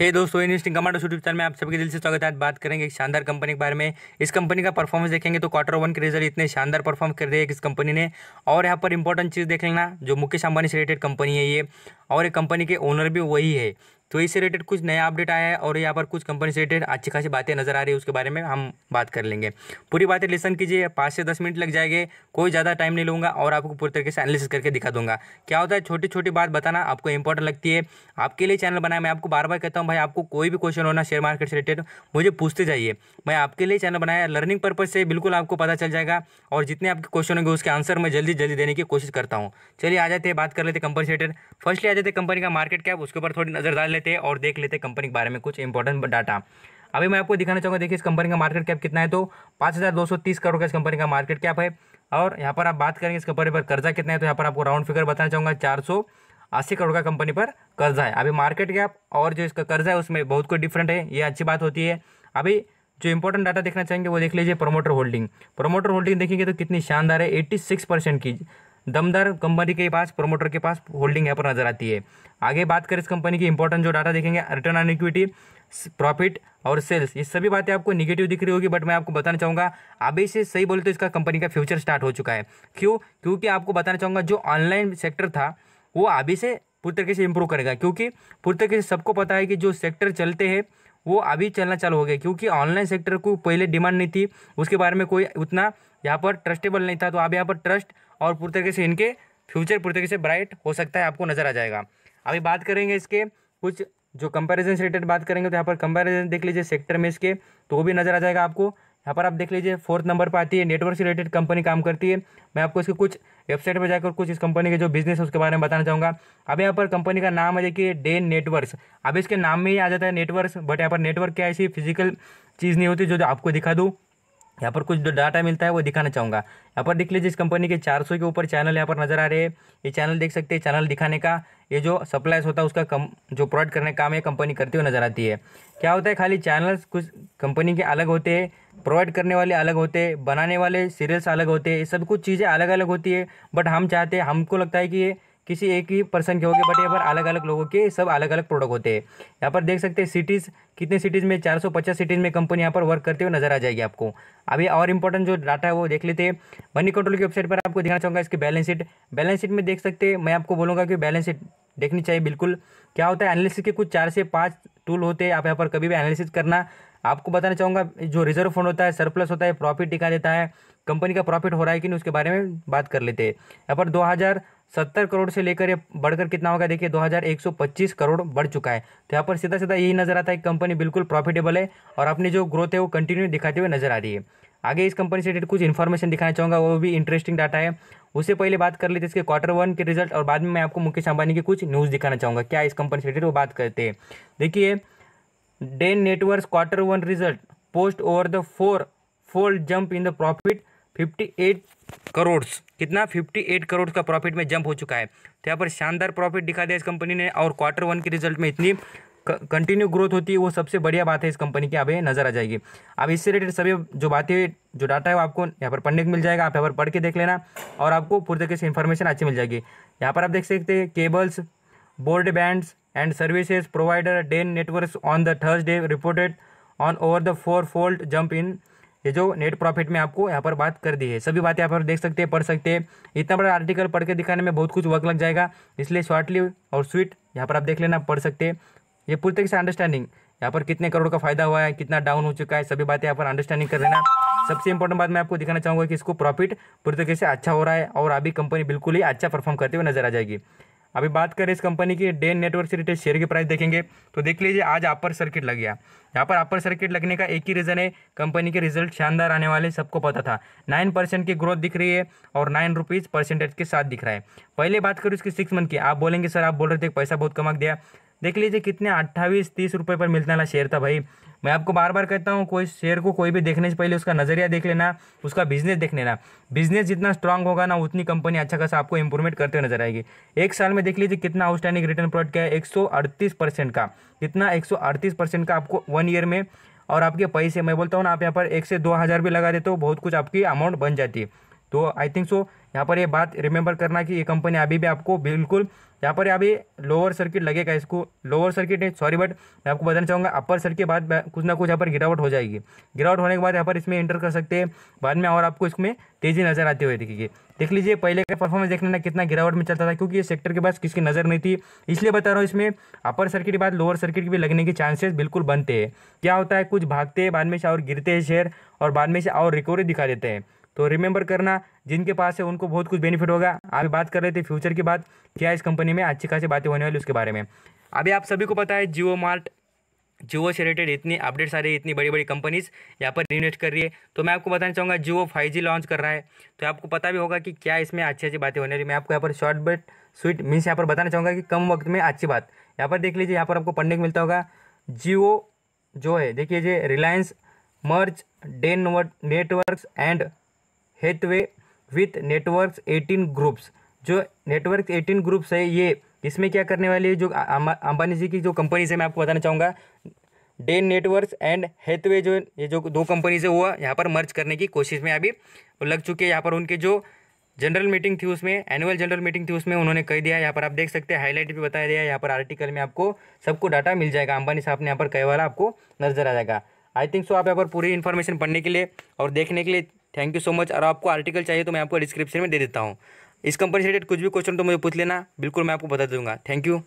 हे दोस्तों investing commando YouTube channel में आप सबके दिल से स्वागत है बात करेंगे एक शानदार कंपनी के बारे में इस कंपनी का परफॉर्मेंस देखेंगे तो क्वार्टर वन के रिजल्ट इतने शानदार परफॉर्म कर रही है इस कंपनी ने और यहाँ पर इंपॉर्टेंट चीज़ देख लेना जो मुकेश अंबानी से रिलेटेड कंपनी है ये और ये कंपनी के ओनर भी वही है तो इससे रिलेटेड कुछ नया अपडेट आया है और यहाँ पर कुछ कंपनी से रिलेटेड अच्छी खासी बातें नजर आ रही है उसके बारे में हम बात कर लेंगे पूरी बातें लिसन कीजिए पाँच से दस मिनट लग जाएंगे कोई ज़्यादा टाइम नहीं लूँगा और आपको पूरी तरीके से एनालिसिस करके दिखा दूंगा क्या होता है छोटी छोटी बात बताना आपको इंपॉर्टेंट लगती है आपके लिए चैनल बनाया मैं आपको बार बार कहता हूँ भाई आपको कोई भी क्वेश्चन होना शेयर मार्केट से रिलेटेड मुझे पूछते जाइए मैं आपके लिए चैनल बनाया लर्निंग पर्पज़ से बिल्कुल आपको पता चल जाएगा और जितने आपके क्वेश्चन होंगे उसके आंसर मैं जल्दी जल्दी देने की कोशिश करता हूँ चलिए आ जाते हैं बात कर लेते कंपनी से रिलेटेड फर्स्टली आ जाते कंपनी का मार्केट कैप उसके ऊपर थोड़ी नजर डाल लेते हैं और देख लेते हैं कंपनी के बारे में कुछ इंपॉर्टेंट डाटा अभी मैं आपको दिखाना चाहूँगा देखिए इस कंपनी का मार्केट कैप कितना है तो पाँच हज़ार दो सौ तीस करोड़ का इस कंपनी का मार्केट कैप है और यहाँ पर आप बात करेंगे इस कंपनी पर कर्जा कितना है तो यहाँ पर आपको राउंड फिगर बताना चाहूँगा चार सौ अस्सी करोड़ का कंपनी पर कर्जा है अभी मार्केट कैप और जो इसका कर्जा है उसमें बहुत कुछ डिफरेंट है ये अच्छी बात होती है अभी जो इंपॉर्टेंट डाटा देखना चाहेंगे वो देख लीजिए प्रोमोटर होल्डिंग प्रोमोटर होल्डिंग देखेंगे तो कितनी शानदार है एट्टी सिक्स परसेंट की दमदार कंपनी के पास प्रोमोटर के पास होल्डिंग यहाँ पर नजर आती है आगे बात करें इस कंपनी की इंपॉर्टेंट जो डाटा देखेंगे रिटर्न ऑन इक्विटी प्रॉफिट और सेल्स ये सभी बातें आपको निगेटिव दिख रही होगी बट मैं आपको बताना चाहूँगा अभी से सही बोले तो इसका कंपनी का फ्यूचर स्टार्ट हो चुका है क्यों क्योंकि आपको बताना चाहूँगा जो ऑनलाइन सेक्टर था वो अभी से पूरी तरीके से इम्प्रूव करेगा क्योंकि पूरी तरीके से सबको पता है कि जो सेक्टर चलते हैं वो अभी चलना चालू हो गया क्योंकि ऑनलाइन सेक्टर को पहले डिमांड नहीं थी उसके बारे में कोई उतना यहाँ पर ट्रस्टेबल नहीं था तो अब यहाँ पर ट्रस्ट और पूरी तरीके से इनके फ्यूचर पूरी तरीके से ब्राइट हो सकता है आपको नज़र आ जाएगा अभी बात करेंगे इसके कुछ जो कंपैरिजन से रिलेटेड बात करेंगे तो यहाँ पर कंपैरिजन देख लीजिए सेक्टर में इसके तो वो भी नज़र आ जाएगा आपको यहाँ पर आप देख लीजिए फोर्थ नंबर पर आती है नेटवर्क से रिलेटेड कंपनी काम करती है मैं आपको इसके कुछ वेबसाइट पर जाकर कुछ इस कंपनी के जो बिजनेस है उसके बारे में बताना चाहूँगा अब यहाँ पर कंपनी का नाम है देखिए डेन नेटवर्क अब इसके नाम में ही आ जाता है नेटवर्क बट यहाँ पर नेटवर्क क्या ऐसी फिजिकल चीज़ नहीं होती जो, जो आपको दिखा दूँ यहाँ पर कुछ डाटा मिलता है वो दिखाना चाहूँगा यहाँ पर देख लीजिए इस कंपनी के 400 के ऊपर चैनल यहाँ पर नजर आ रहे हैं ये चैनल देख सकते हैं चैनल दिखाने का ये जो सप्लाइज होता है उसका कम जो प्रोवाइड करने का काम ये कंपनी करती हुई नजर आती है क्या होता है खाली चैनल्स कुछ कंपनी के अलग होते हैं प्रोवाइड करने वाले अलग होते हैं बनाने वाले सीरियल्स अलग होते हैं ये सब कुछ चीज़ें अलग अलग होती है बट हम चाहते हैं हमको लगता है कि ये किसी एक ही पर्सन के होंगे बट यहाँ पर अलग अलग लोगों के सब अलग अलग प्रोडक्ट होते हैं यहाँ पर देख सकते हैं सिटीज़ कितने सिटीज़ में 450 सिटीज़ में कंपनी यहाँ पर वर्क करते हुए नजर आ जाएगी आपको अभी और इंपॉर्टेंट जो डाटा है वो देख लेते हैं मनी कंट्रोल की वेबसाइट पर आपको दिखाना चाहूँगा इसकी बैलेंस शीट बैलेंस शीट में देख सकते हैं मैं आपको बोलूँगा कि बैलेंस शीट देखनी चाहिए बिल्कुल क्या होता है एनालिसिस के कुछ चार से पाँच टूल होते हैं आप यहाँ पर कभी भी एनालिसिस करना आपको बताना चाहूँगा जो रिजर्व फंड होता है सरप्लस होता है प्रॉफिट दिखा देता है कंपनी का प्रॉफिट हो रहा है कि नहीं उसके बारे में बात कर लेते हैं यहाँ पर दो सत्तर करोड़ से लेकर ये बढ़कर कितना होगा देखिए 2125 करोड़ बढ़ चुका है तो यहाँ पर सीधा सीधा यही नज़र आता है कि कंपनी बिल्कुल प्रॉफिटेबल है और अपनी जो ग्रोथ है वो कंटिन्यू दिखाते हुए नजर आ रही है आगे इस कंपनी से रिलेटेड कुछ इन्फॉर्मेशन दिखाना चाहूँगा वो भी इंटरेस्टिंग डाटा है उससे पहले बात कर लेते इसके क्वार्टर वन के रिजल्ट और बाद में मैं आपको मुकेश अंबानी की कुछ न्यूज़ दिखाना चाहूँगा क्या इस कंपनी से रिलेटेड वो बात करते हैं देखिए network network's quarter one result post over the four fold jump in the profit 58 crore कितना 58 करोड़ का प्रॉफिट में जंप हो चुका है तो यहाँ पर शानदार प्रॉफिट दिखा दिया इस कंपनी ने और क्वार्टर वन के रिजल्ट में इतनी कंटिन्यू ग्रोथ होती है वो सबसे बढ़िया बात है इस कंपनी की अब नज़र आ जाएगी अब इससे रिलेटेड सभी जो बातें जो डाटा है वो आपको यहाँ पर पढ़ने को मिल जाएगा आप यहाँ पर पढ़ के देख लेना और आपको पूरी तरीके से इन्फॉर्मेशन अच्छी मिल जाएगी यहाँ पर आप देख सकते हैं cables board bands and services provider Den network on the Thursday reported on over the four fold jump in ये जो नेट प्रॉफिट में आपको यहाँ पर बात कर दी है सभी बातें यहाँ पर देख सकते हैं पढ़ सकते हैं इतना बड़ा आर्टिकल पढ़ के दिखाने में बहुत कुछ वर्क लग जाएगा इसलिए शॉर्टली और स्वीट यहाँ पर आप देख लेना पढ़ सकते हैं ये पूरी तरीके से अंडरस्टैंडिंग यहाँ पर कितने करोड़ का फायदा हुआ है कितना डाउन हो चुका है सभी बातें यहाँ पर अंडरस्टैंडिंग कर लेना सबसे इंपॉर्टेंट बात मैं आपको दिखाना चाहूँगा कि इसको प्रॉफिट पूरी तरीके से अच्छा हो रहा है और अभी कंपनी बिल्कुल ही अच्छा परफॉर्म करते हुए नजर आ जाएगी अभी बात करें इस कंपनी की डेन नेटवर्क से रिलेटेड शेयर की प्राइस देखेंगे तो देख लीजिए आज अपर सर्किट लग गया यहाँ पर अपर सर्किट लगने का एक ही रीज़न है कंपनी के रिजल्ट शानदार आने वाले सबको पता था नाइन परसेंट की ग्रोथ दिख रही है और नाइन रुपीज़ परसेंटेज के साथ दिख रहा है पहले बात करूँ इसकी सिक्स मंथ की आप बोलेंगे सर आप बोल रहे थे पैसा बहुत कमा दिया देख लीजिए कितने अट्ठाईस तीस रुपये पर मिलने वाला शेयर था भाई मैं आपको बार बार कहता हूँ कोई शेयर को कोई भी देखने से पहले उसका नज़रिया देख लेना उसका बिजनेस देख लेना बिजनेस जितना स्ट्रांग होगा ना उतनी कंपनी अच्छा खासा आपको इंप्रूवमेंट करते हुए नजर आएगी एक साल में देख लीजिए कितना आउटस्टैंडिंग रिटर्न प्रोडक्ट क्या है एक परसेंट का कितना एक परसेंट का आपको वन ईयर में और आपके पैसे मैं बोलता हूँ ना आप यहाँ पर एक से दो हज़ार भी लगा देते हो बहुत कुछ आपकी अमाउंट बन जाती है तो आई थिंक सो यहाँ पर ये बात रिमेंबर करना कि ये कंपनी अभी भी आपको बिल्कुल यहाँ पर अभी लोअर सर्किट लगेगा इसको लोअर सर्किट नहीं सॉरी बट मैं आपको बताना चाहूँगा अपर सर्किट बाद कुछ ना कुछ यहाँ पर गिरावट हो जाएगी गिरावट होने के बाद यहाँ पर इसमें एंटर कर सकते हैं बाद में और आपको इसमें तेज़ी नज़र आती हुई दिखेगी देख लीजिए पहले का परफॉर्मेंस देखने ना कितना गिरावट में चलता था क्योंकि ये सेक्टर के पास किसकी नज़र नहीं थी इसलिए बता रहा हूँ इसमें अपर सर्किट के बाद लोअर सर्किट भी लगने के चांसेस बिल्कुल बनते हैं क्या होता है कुछ भागते हैं बाद में से और गिरते हैं शेयर और बाद में से और रिकवरी दिखा देते हैं तो रिमेंबर करना जिनके पास है उनको बहुत कुछ बेनिफिट होगा अभी बात कर रहे थे फ्यूचर की बात क्या इस कंपनी में अच्छी खासी बातें होने वाली उसके बारे में अभी आप सभी को पता है जियो मार्ट जियो से रिलेटेड इतनी अपडेट्स आ रही है इतनी बड़ी बड़ी कंपनीज यहाँ पर इन्वेस्ट कर रही है तो मैं आपको बताना चाहूँगा जियो फाइव जी लॉन्च कर रहा है तो आपको पता भी होगा कि क्या इसमें अच्छी अच्छी बातें होने वाली मैं आपको यहाँ पर शॉर्ट बट स्वीट मीन्स यहाँ पर बताना चाहूँगा कि कम वक्त में अच्छी बात यहाँ पर देख लीजिए यहाँ पर आपको पढ़ने को मिलता होगा जियो जो है देखिए जी Reliance merge Den networks and Hathway with networks 18 groups जो नेटवर्क 18 ग्रुप्स है ये इसमें क्या करने वाली है जो अंबानी जी की जो कंपनीज है मैं आपको बताना चाहूँगा डेन नेटवर्क्स एंड हेथवे जो ये जो दो कंपनीज है हुआ यहाँ पर मर्ज करने की कोशिश में अभी लग चुके हैं यहाँ पर उनके जो जनरल मीटिंग थी उसमें एनुअल जनरल मीटिंग थी उसमें उन्होंने कह दिया यहाँ पर आप देख सकते हैं हाईलाइट भी बताया गया यहाँ पर आर्टिकल में आपको सबको डाटा मिल जाएगा अंबानी साहब ने यहाँ पर कई वाला आपको नजर आ जाएगा आई थिंक सो आप यहाँ पर पूरी इन्फॉर्मेशन पढ़ने के लिए और देखने के लिए थैंक यू सो मच और आपको आर्टिकल चाहिए तो मैं आपको डिस्क्रिप्शन में दे देता हूँ इस कंपनी से रिलेटेड कुछ भी क्वेश्चन तो मुझे पूछ लेना बिल्कुल मैं आपको बता दूंगा थैंक यू